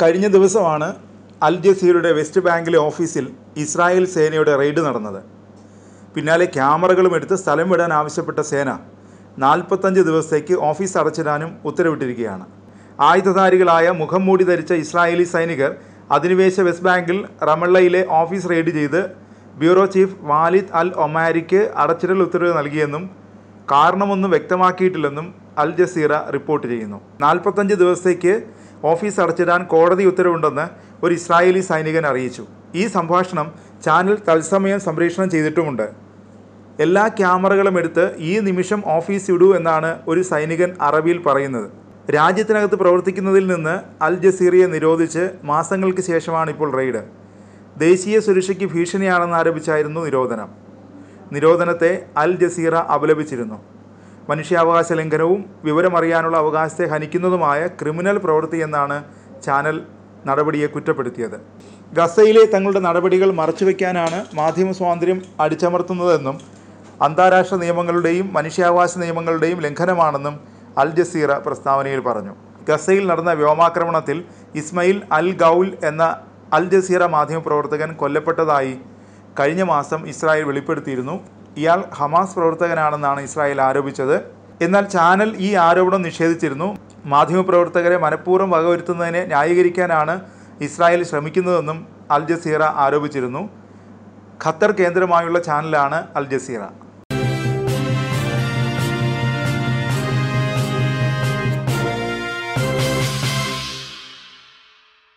കഴിഞ്ഞ ദിവസമാണ് അൽ ജസീറയുടെ വെസ്റ്റ് ബാങ്കിലെ ഓഫീസിൽ ഇസ്രായേൽ സേനയുടെ റെയ്ഡ് നടന്നത് പിന്നാലെ ക്യാമറകളും എടുത്ത് സ്ഥലം വിടാൻ ആവശ്യപ്പെട്ട സേന നാൽപ്പത്തഞ്ച് ദിവസത്തേക്ക് ഓഫീസ് അടച്ചിടാനും ഉത്തരവിട്ടിരിക്കുകയാണ് ആയുധധാരികളായ മുഖം മൂടി ധരിച്ച ഇസ്രായേലി സൈനികർ അധിനിവേശ വെസ്റ്റ് ബാങ്കിൽ റമള്ളയിലെ ഓഫീസ് റെയ്ഡ് ചെയ്ത് ബ്യൂറോ ചീഫ് വാലിദ് അൽ ഒമാരിക്ക് അടച്ചിടൽ ഉത്തരവ് നൽകിയെന്നും കാരണമൊന്നും വ്യക്തമാക്കിയിട്ടില്ലെന്നും അൽ ജസീറ റിപ്പോർട്ട് ചെയ്യുന്നു നാൽപ്പത്തഞ്ച് ദിവസത്തേക്ക് ഓഫീസ് അടച്ചിടാൻ കോടതി ഉത്തരവുണ്ടെന്ന് ഒരു ഇസ്രായേലി സൈനികൻ അറിയിച്ചു ഈ സംഭാഷണം ചാനൽ തത്സമയം സംപ്രേഷണം ചെയ്തിട്ടുമുണ്ട് എല്ലാ ക്യാമറകളും എടുത്ത് ഈ നിമിഷം ഓഫീസ് ഇടൂ എന്നാണ് ഒരു സൈനികൻ അറബിയിൽ പറയുന്നത് രാജ്യത്തിനകത്ത് പ്രവർത്തിക്കുന്നതിൽ നിന്ന് അൽ ജസീറയെ നിരോധിച്ച് മാസങ്ങൾക്ക് ശേഷമാണ് ഇപ്പോൾ റെയ്ഡ് ദേശീയ സുരക്ഷയ്ക്ക് ഭീഷണിയാണെന്ന് ആരോപിച്ചായിരുന്നു നിരോധനം നിരോധനത്തെ അൽ ജസീറ അപലപിച്ചിരുന്നു മനുഷ്യാവകാശ ലംഘനവും വിവരമറിയാനുള്ള അവകാശത്തെ ഹനിക്കുന്നതുമായ ക്രിമിനൽ പ്രവൃത്തി എന്നാണ് ചാനൽ നടപടിയെ കുറ്റപ്പെടുത്തിയത് ഗസയിലെ തങ്ങളുടെ നടപടികൾ മറച്ചുവെക്കാനാണ് മാധ്യമ സ്വാതന്ത്ര്യം അടിച്ചമർത്തുന്നതെന്നും അന്താരാഷ്ട്ര നിയമങ്ങളുടെയും മനുഷ്യാവകാശ നിയമങ്ങളുടെയും ലംഘനമാണെന്നും അൽ ജസീറ പ്രസ്താവനയിൽ പറഞ്ഞു ഗസയിൽ നടന്ന വ്യോമാക്രമണത്തിൽ ഇസ്മയിൽ അൽ ഗൗൽ എന്ന അൽ ജസീറ മാധ്യമപ്രവർത്തകൻ കൊല്ലപ്പെട്ടതായി കഴിഞ്ഞ മാസം ഇസ്രായേൽ വെളിപ്പെടുത്തിയിരുന്നു ഇയാൾ ഹമാസ് പ്രവർത്തകനാണെന്നാണ് ഇസ്രായേൽ ആരോപിച്ചത് എന്നാൽ ചാനൽ ഈ ആരോപണം നിഷേധിച്ചിരുന്നു മാധ്യമപ്രവർത്തകരെ മനഃപൂർവ്വം വകവരുത്തുന്നതിനെ ന്യായീകരിക്കാനാണ് ഇസ്രായേൽ ശ്രമിക്കുന്നതെന്നും അൽ ജസീറ ആരോപിച്ചിരുന്നു ഖത്തർ കേന്ദ്രമായുള്ള ചാനലാണ് അൽ ജസീറ